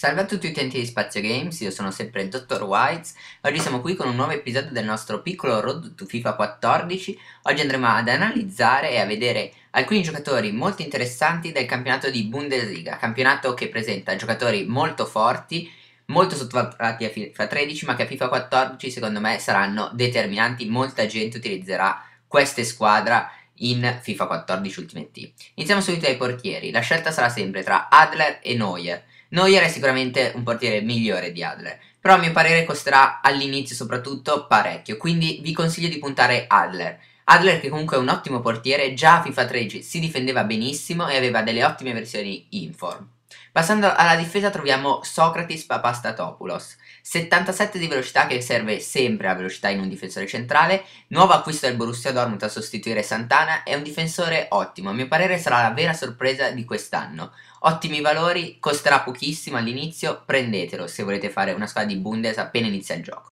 Salve a tutti gli utenti di Spazio Games, io sono sempre il Dottor Whites Oggi siamo qui con un nuovo episodio del nostro piccolo Road to FIFA 14 Oggi andremo ad analizzare e a vedere alcuni giocatori molto interessanti del campionato di Bundesliga Campionato che presenta giocatori molto forti, molto sottovalutati a FIFA 13 Ma che a FIFA 14 secondo me saranno determinanti, molta gente utilizzerà queste squadre in FIFA 14 Ultimate Team Iniziamo subito dai portieri, la scelta sarà sempre tra Adler e Neuer Neuer è sicuramente un portiere migliore di Adler, però a mio parere costerà all'inizio soprattutto parecchio, quindi vi consiglio di puntare Adler. Adler che comunque è un ottimo portiere, già a FIFA 13 si difendeva benissimo e aveva delle ottime versioni in form. Passando alla difesa troviamo Socrates Papastatopoulos, 77 di velocità che serve sempre a velocità in un difensore centrale, nuovo acquisto del Borussia Dortmund a sostituire Santana è un difensore ottimo, a mio parere sarà la vera sorpresa di quest'anno. Ottimi valori, costerà pochissimo all'inizio, prendetelo se volete fare una squadra di Bundes appena inizia il gioco.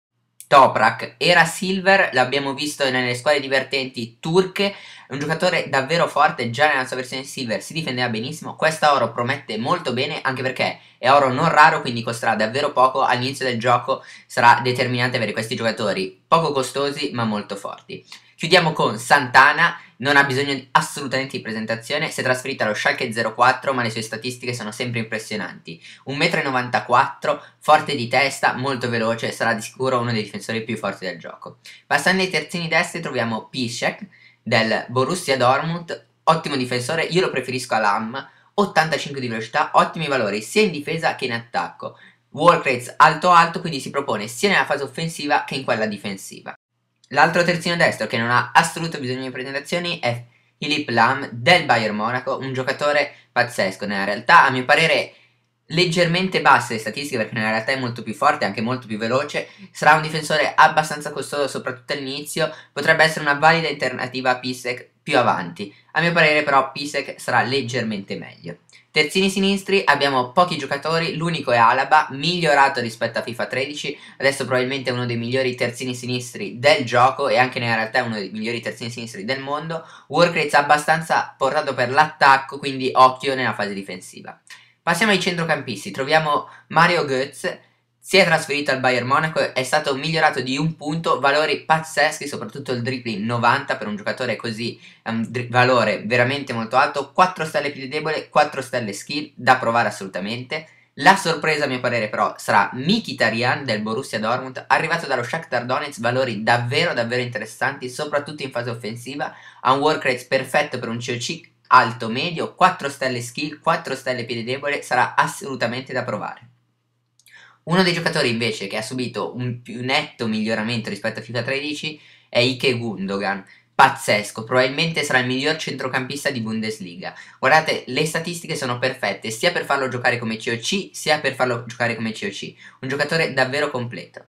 Toprak era silver, l'abbiamo visto nelle squadre divertenti turche, è un giocatore davvero forte già nella sua versione silver, si difendeva benissimo, questa oro promette molto bene anche perché è oro non raro quindi costerà davvero poco, all'inizio del gioco sarà determinante avere questi giocatori poco costosi ma molto forti. Chiudiamo con Santana, non ha bisogno assolutamente di presentazione, si è trasferita allo Schalke 04 ma le sue statistiche sono sempre impressionanti. 1,94m, forte di testa, molto veloce, sarà di sicuro uno dei difensori più forti del gioco. Passando ai terzini destri troviamo Piszek, del Borussia Dortmund, ottimo difensore, io lo preferisco a Lam, 85 di velocità, ottimi valori sia in difesa che in attacco. Work alto alto, quindi si propone sia nella fase offensiva che in quella difensiva. L'altro terzino destro che non ha assoluto bisogno di presentazioni è Philippe Lam del Bayern Monaco, un giocatore pazzesco nella realtà, a mio parere leggermente basse le statistiche perché nella realtà è molto più forte anche molto più veloce sarà un difensore abbastanza costoso soprattutto all'inizio potrebbe essere una valida alternativa a Pisek più avanti a mio parere però Pisek sarà leggermente meglio terzini sinistri abbiamo pochi giocatori l'unico è Alaba migliorato rispetto a FIFA 13 adesso probabilmente è uno dei migliori terzini sinistri del gioco e anche nella realtà è uno dei migliori terzini sinistri del mondo Workrates abbastanza portato per l'attacco quindi occhio nella fase difensiva Passiamo ai centrocampisti, troviamo Mario Goetz, si è trasferito al Bayern Monaco, è stato migliorato di un punto, valori pazzeschi, soprattutto il dribbling 90 per un giocatore così, è ehm, un valore veramente molto alto, 4 stelle più debole, 4 stelle skill, da provare assolutamente. La sorpresa a mio parere però sarà Mkhitaryan del Borussia Dortmund, arrivato dallo Shakhtar Donetsk, valori davvero davvero interessanti, soprattutto in fase offensiva, ha un work rate perfetto per un COC alto, medio, 4 stelle skill, 4 stelle piede debole, sarà assolutamente da provare. Uno dei giocatori invece che ha subito un più netto miglioramento rispetto a FIFA 13 è Ike Gundogan, pazzesco, probabilmente sarà il miglior centrocampista di Bundesliga. Guardate, le statistiche sono perfette, sia per farlo giocare come COC, sia per farlo giocare come COC. Un giocatore davvero completo.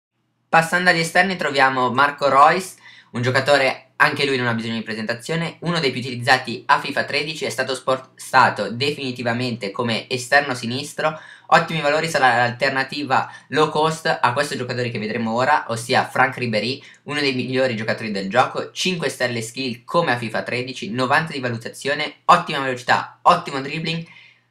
Passando agli esterni troviamo Marco Royce, un giocatore anche lui non ha bisogno di presentazione, uno dei più utilizzati a FIFA 13 è stato spostato definitivamente come esterno sinistro, ottimi valori sarà l'alternativa low cost a questo giocatore che vedremo ora, ossia Frank Ribery, uno dei migliori giocatori del gioco, 5 stelle skill come a FIFA 13, 90 di valutazione, ottima velocità, ottimo dribbling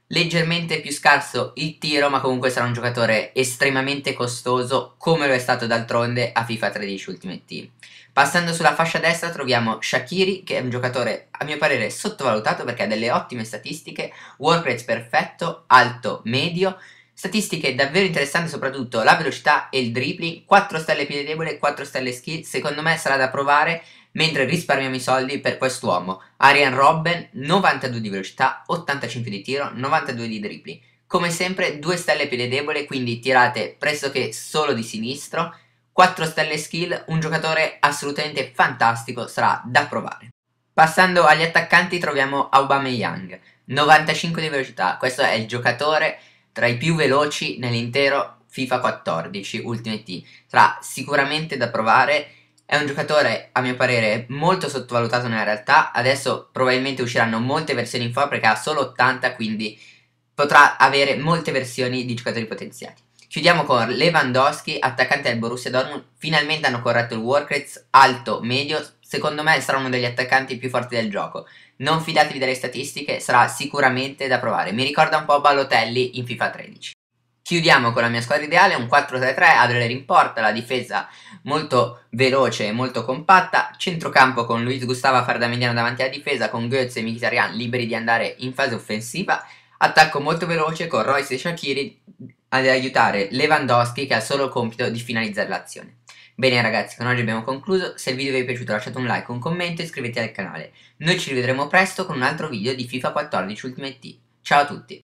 Leggermente più scarso il tiro, ma comunque sarà un giocatore estremamente costoso, come lo è stato d'altronde a FIFA 13 Ultimate Team. Passando sulla fascia destra troviamo Shakiri, che è un giocatore a mio parere sottovalutato perché ha delle ottime statistiche, work rate perfetto, alto, medio, Statistiche davvero interessanti soprattutto la velocità e il dribbling, 4 stelle piede debole, 4 stelle skill, secondo me sarà da provare mentre risparmiamo i soldi per quest'uomo. Arian Robben, 92 di velocità, 85 di tiro, 92 di dribbling. Come sempre 2 stelle piede debole, quindi tirate pressoché solo di sinistro, 4 stelle skill, un giocatore assolutamente fantastico, sarà da provare. Passando agli attaccanti troviamo Aubameyang, 95 di velocità, questo è il giocatore tra i più veloci nell'intero FIFA 14 Ultimate Team. Sarà sicuramente da provare. È un giocatore, a mio parere, molto sottovalutato nella realtà. Adesso probabilmente usciranno molte versioni in for perché ha solo 80, quindi potrà avere molte versioni di giocatori potenziati. Chiudiamo con Lewandowski, attaccante del Borussia Dortmund. Finalmente hanno corretto il Warcraft, rate alto, medio, secondo me sarà uno degli attaccanti più forti del gioco. Non fidatevi delle statistiche, sarà sicuramente da provare. Mi ricorda un po' Balotelli in FIFA 13. Chiudiamo con la mia squadra ideale, un 4-3-3, Adler in porta, la difesa molto veloce e molto compatta, centrocampo con Luis Gustavo a far da mediano davanti alla difesa, con Goetz e Mkhitaryan liberi di andare in fase offensiva, attacco molto veloce con Royce e Shakiri ad aiutare Lewandowski che ha solo il compito di finalizzare l'azione. Bene ragazzi, con oggi abbiamo concluso, se il video vi è piaciuto lasciate un like, un commento e iscrivetevi al canale. Noi ci rivedremo presto con un altro video di FIFA 14 Ultimate Team. Ciao a tutti!